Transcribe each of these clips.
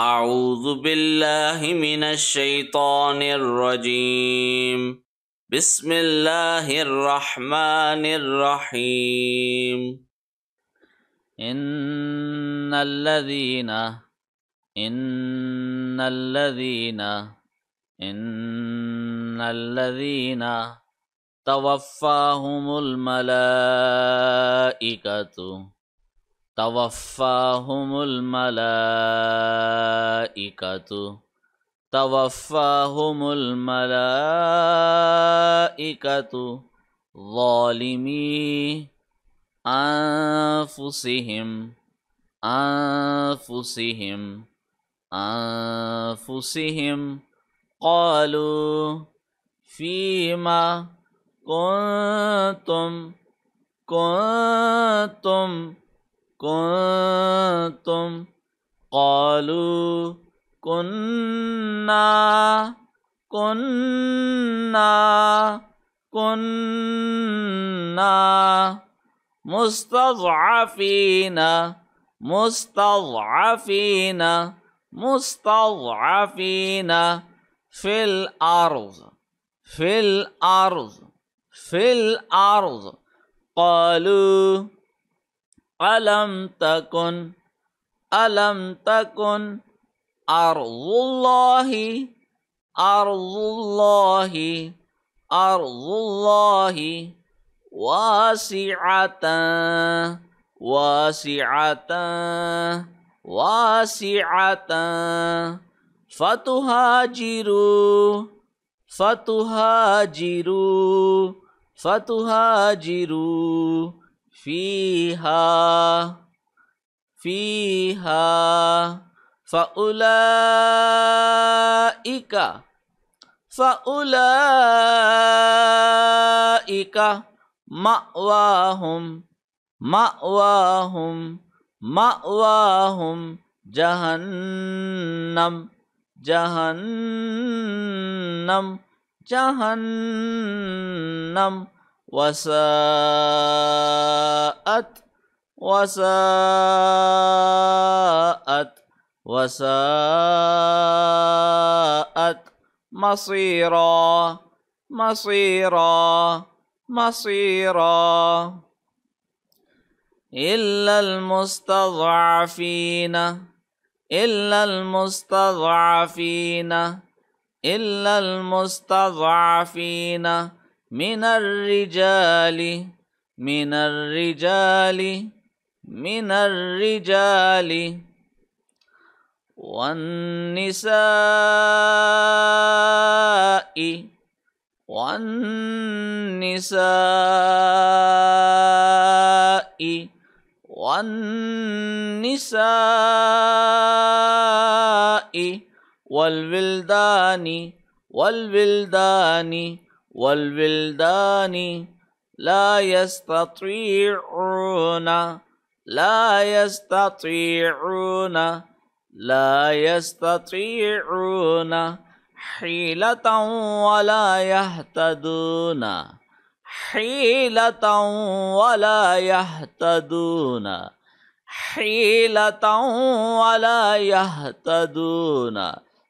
أعوذ بالله من الشيطان الرجيم بسم الله الرحمن الرحيم إن الذين إن الذين إن الذين توفاهم الملائكة توفاهم الملائكة توفاهم الملائكة ظالمي أنفسهم أنفسهم أنفسهم قالوا فيما كنتم كنتم كنتم قالوا كنا كنا كنا مستضعفين مستضعفين مستضعفين في الأرض في الأرض في الأرض قالوا ألم تكن ألم تكن أرض الله أرض الله أرض الله واسعة واسعة واسعة فتهاجروا فتهاجروا فتهاجروا فيها فيها فأولئك فأولئك مأواهم مأواهم مأواهم جهنم جهنم جهنم وساءت وساءت وساءت مصيرا مصيرا مصيرا إلا المستضعفين إلا المستضعفين إلا المستضعفين من الرجال من الرجال من الرجال والنساء والنساء والنساء والولدان والولدان والبلدان لا يستطيعون لا يستطيعون لا يستطيعون حيلة ولا يهتدون حيلة ولا يهتدون حيلة ولا يهتدون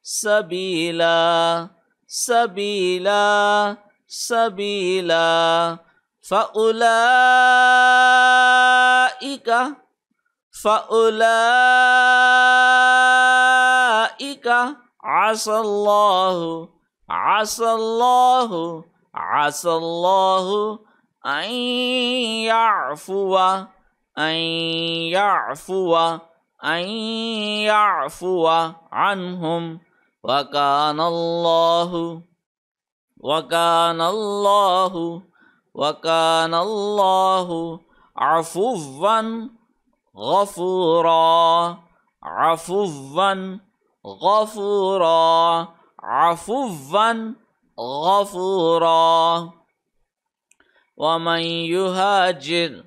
سبيلا سبيلا سبيلا فأولئك فأولئك عسى الله عسى الله عسى الله أن يعفو أن يعفو أن يعفو عنهم وكان الله وكان الله وكان الله عفوا غفورا عفوا غفورا عفوا غفورا ومن يهاجر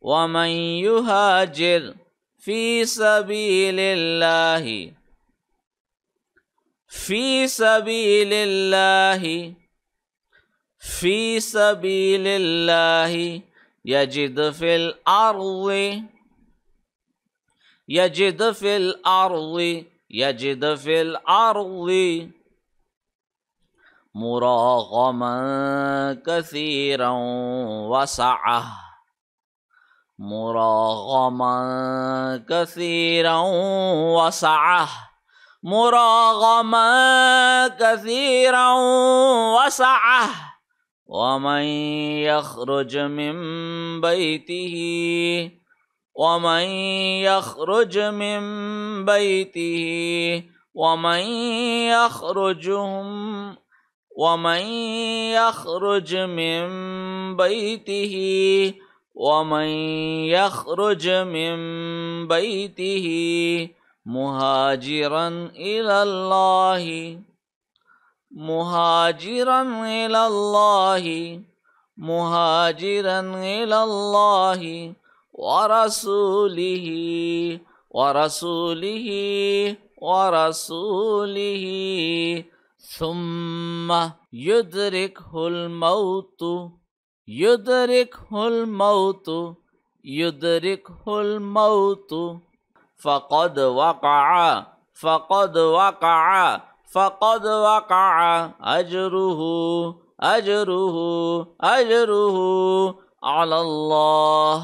ومن يهاجر في سبيل الله في سبيل الله في سبيل الله يجد في الأرض يجد في الأرض يجد في الأرض مراغما كثيرا وسعه مراغما كثيرا وسعه مراغما كثيرا وسعه ومن يخرج من بيته ومن يخرج من بيته ومن يخرجهم ومن يخرج من بيته ومن يخرج من بيته مهاجرا إلى الله مهاجرا إلى الله مهاجرا إلى الله ورسوله ورسوله ورسوله ثم يدركه الموت يدركه الموت يدركه الموت فقد وقع فقد وقع فقد وقع أجره أجره أجره على الله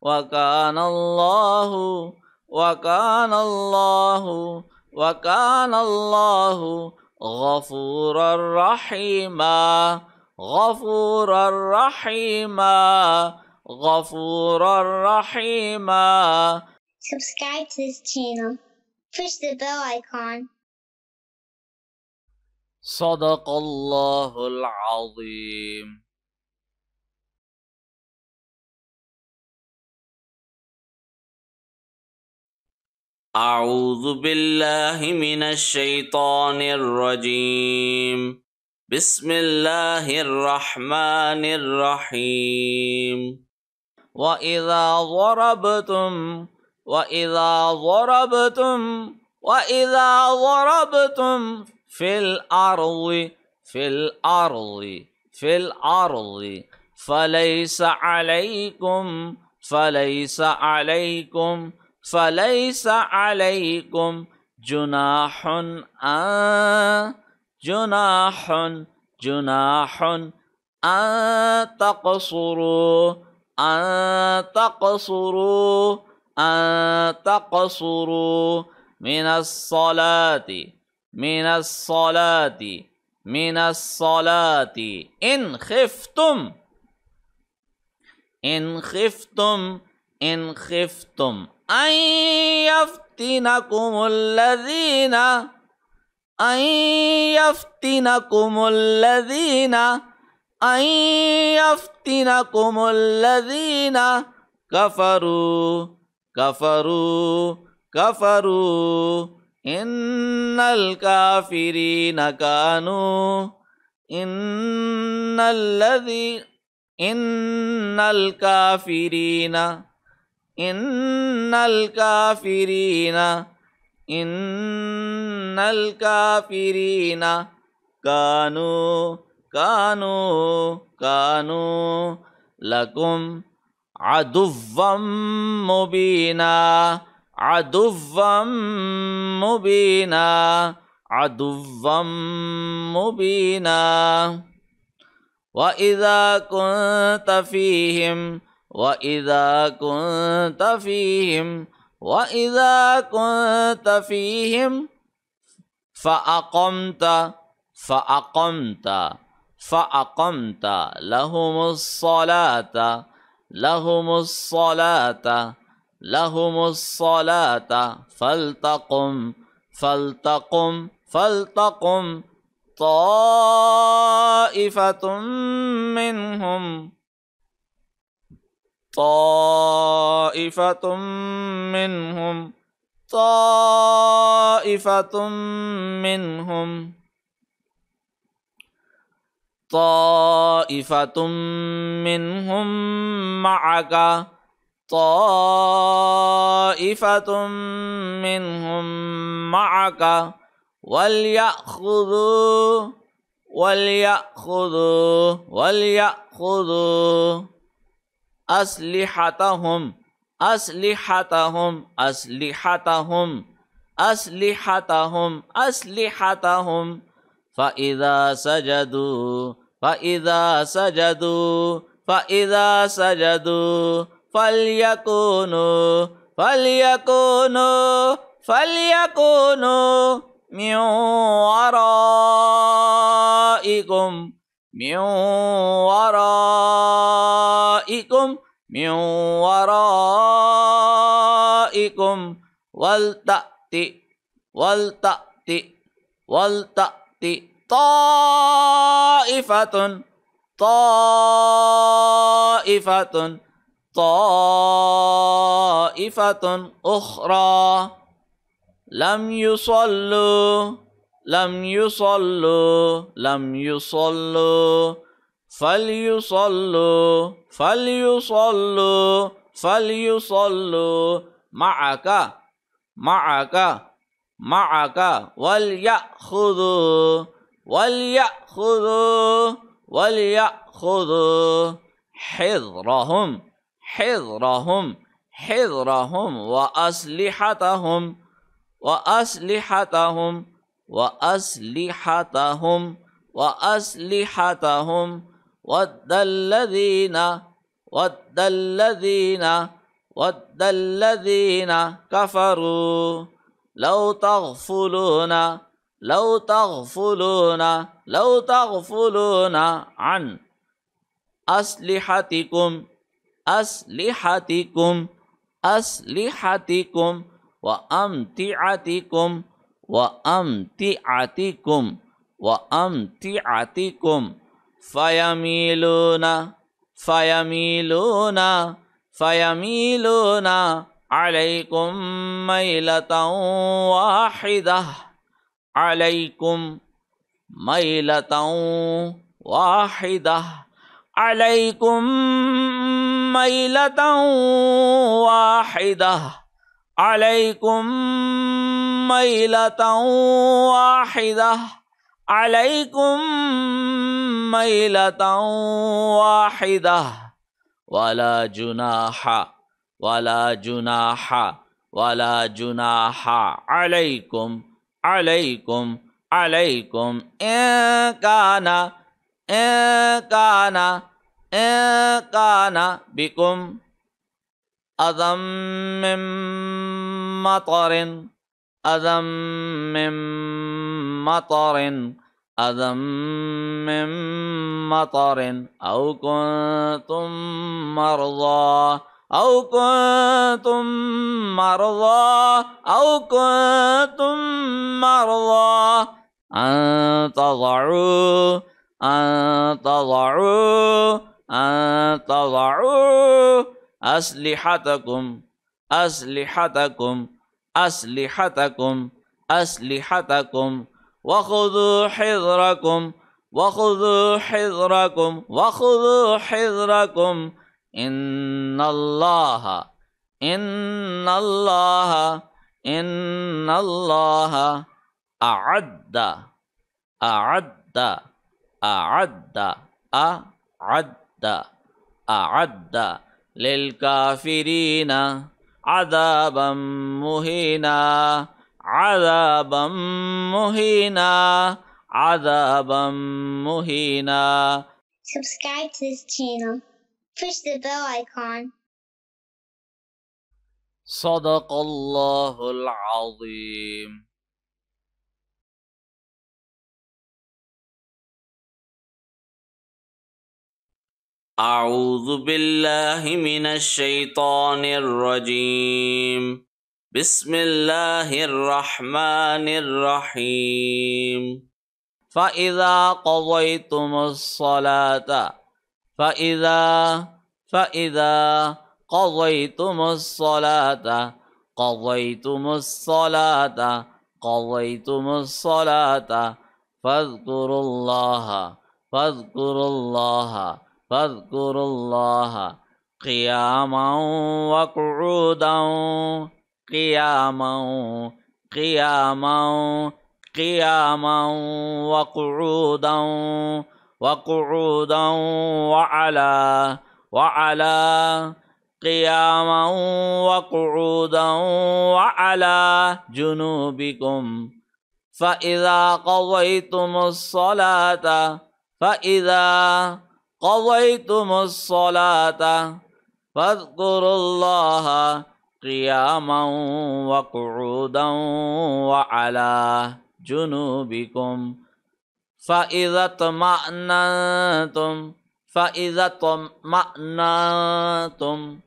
وكان الله وكان الله وكان الله غفورا رحيما غفورا رحيما غفورا رحيما Subscribe to this channel. Push the bell icon. صدق الله العظيم أعوذ بالله من الشيطان الرجيم بسم الله الرحمن الرحيم وإذا ضربتم وإذا ضربتم وإذا ضربتم في الأرض في الأرض في الأرض فليس عليكم فليس عليكم فليس عليكم جناح أن جناح جناح أن تقصروا أن تقصروا أن تقصروا من الصلاة من الصلاة من الصلاة إن خفتم إن خفتم إن خفتم أن يفتنكم الذين أن يفتنكم الذين أن يفتنكم الذين كفروا കഫറു കഫറു ഇന്നൽ കാഫിരീന കാനു ഇന്നല്ലതി ഇന്നൽ കാഫിരീന ഇന്നൽ കാഫിരീന ഇന്നൽ കാഫിരീന കാനു കാനു കാനു ലക്കും عدوا مبينا عدوا مبينا عدوا مبينا وإذا كنت فيهم وإذا كنت فيهم وإذا كنت فيهم فأقمت فأقمت فأقمت لهم الصلاة لهم الصلاة لهم الصلاة فلتقم فلتقم فلتقم طائفة منهم طائفة منهم طائفة منهم طائفة منهم معك طائفة منهم معك وليأخذوا وليأخذوا وليأخذوا أسلحتهم أسلحتهم أسلحتهم أسلحتهم أسلحتهم فإذا سجدوا فإذا سجدوا فإذا سجدوا فليكونوا فليكونوا فليكونوا من ورائكم من ورائكم من ورائكم ولتأتي ولتأتي ولتأتي طائفة طائفة طائفة أخرى لم يصلوا لم يصلوا لم يصلوا فليصلوا فليصلوا فليصلوا معك معك معك وليأخذوا وليأخذوا وليأخذوا حذرهم حذرهم حذرهم وأسلحتهم وأسلحتهم وأسلحتهم وأسلحتهم ود الذين ود الذين ود الذين كفروا لو تغفلون لو تغفلون لو تغفلون عن أسلحتكم أسلحتكم أسلحتكم وأمتعتكم وأمتعتكم وأمتعتكم فيميلون فيميلون فيميلون عليكم ميلة واحدة عليكم ميلة واحدة عليكم ميلة واحدة عليكم ميلة واحدة عليكم ميلة واحدة ولا جناح ولا جناح ولا جناح عليكم عليكم عليكم إن كان إن كان إن كان بكم أذم من مطر أذم من مطر أذم من مطر أو كنتم مرضى أو كنتم مرضى أو كنتم مرضى أن تضعوا أن تضعوا أن تضعوا أسلحتكم أسلحتكم أسلحتكم أسلحتكم وخذوا حذركم وخذوا حذركم وخذوا حذركم إن الله إن الله إن الله أعد أعد أعد أعد أعد للكافرين عذابا مهينا عذابا مهينا عذابا مهينا Subscribe to this channel. Push the bell icon. صدق الله العظيم أعوذ بالله من الشيطان الرجيم بسم الله الرحمن الرحيم فإذا قضيتم الصلاة فإذا فإذا قضيتم الصلاة قضيتم الصلاة قضيتم الصلاة فاذكروا الله فاذكروا الله فاذكروا الله قياما وقعودا قياما قياما قياما وقعودا وقعودا وعلى وعلى قياما وقعودا وعلى جنوبكم فإذا قضيتم الصلاة فإذا قضيتم الصلاة فاذكروا الله قياما وقعودا وعلى جنوبكم فإذا طمأنتم فإذا طمأنتم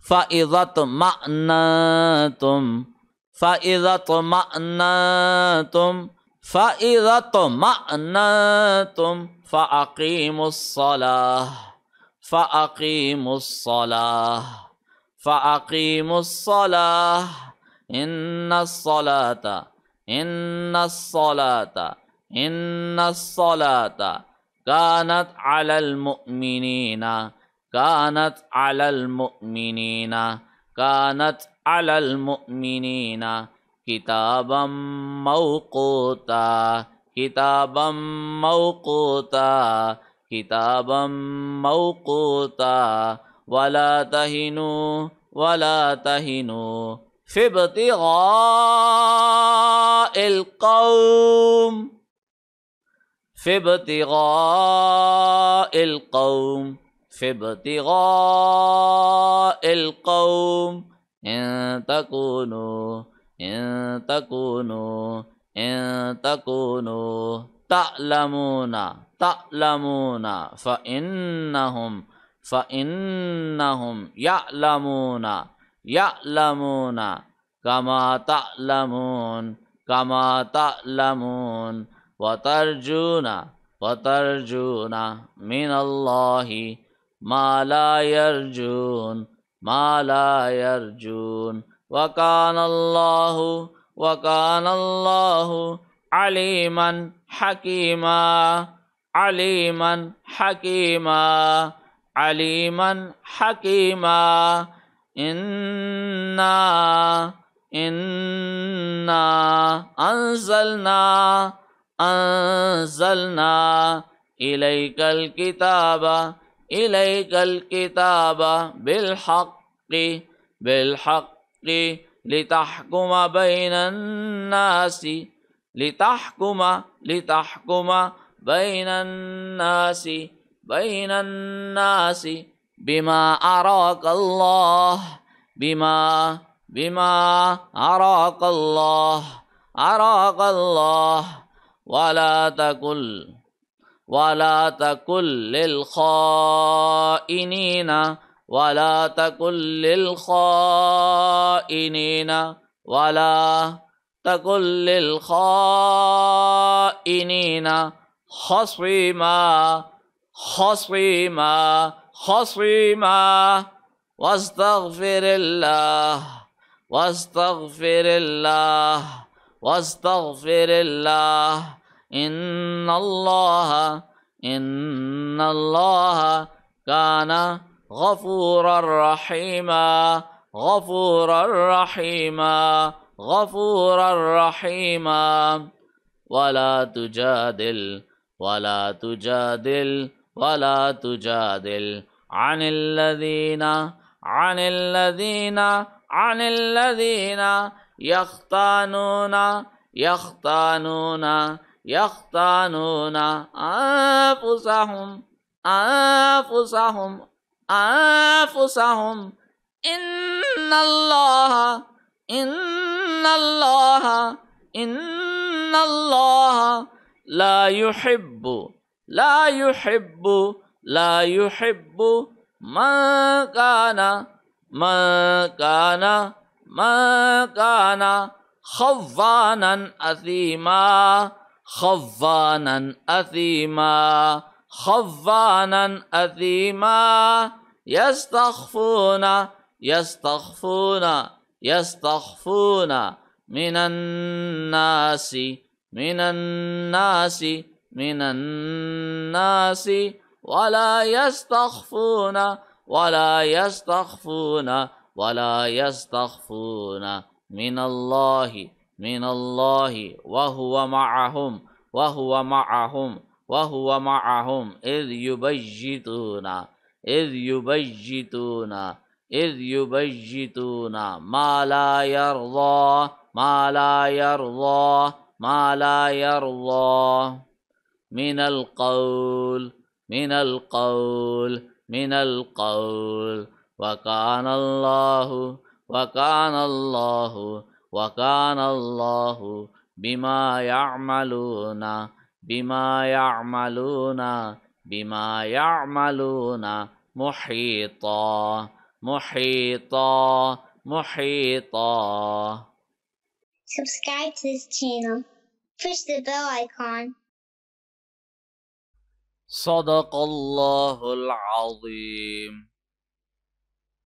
فإذا طمأنتم فإذا طمأنتم فإذا طمأنتم فأقيموا الصلاة فأقيموا الصلاة فأقيموا الصلاة إن الصلاة إن الصلاة إن الصلاة كانت على المؤمنين كانت على المؤمنين كانت على المؤمنين كتابا موقوتا كتابا موقوتا كتابا موقوتا ولا تهنوا ولا تهنوا في ابتغاء القوم في ابتغاء القوم في ابتغاء القوم إن تكونوا إن تكونوا إن تكونوا تعلمون تعلمون فإنهم فإنهم يعلمون يعلمون كما تعلمون كما تعلمون وترجون وترجون من الله ما لا يرجون ما لا يرجون وكان الله وكان الله عليما حكيما عليما حكيما عليما حكيما إنا إنا أنزلنا أنزلنا إليك الكتاب إليك الكتاب بالحق بالحق لتحكم بين الناس لتحكم لتحكم بين الناس بين الناس بما أراك الله بما بما أراك الله أراك الله ولا تقل ولا تقل للخائنين ولا تقل للخائنين ولا تقل للخائنين خصيما خصيما خصيما واستغفر الله واستغفر الله واستغفر الله إن الله إن الله كان غفورا رحيما غفورا رحيما غفورا رحيما ولا تجادل ولا تجادل ولا تجادل عن الذين عن الذين عن الذين يختانون يختانون يختانون أنفسهم أنفسهم أنفسهم إن الله إن الله إن الله لا يحب لا يحب لا يحب من كان ما كان ما كان خضانا أثيما خضانا أثيما خضانا أثيما يستخفون يستخفون يستخفون من الناس من الناس من الناس ولا يستخفون ولا يستخفون ولا يستخفون من الله من الله وهو معهم وهو معهم وهو معهم إذ يبجتون إذ يبجتون إذ يبجتون ما لا يرضى ما لا يرضى ما لا يرضى من القول من القول من القول وكان الله وكان الله وكان الله بما يعملون بما يعملون بما يعملون محيطا محيطا محيطا Subscribe to this channel. Push the bell icon. صدق الله العظيم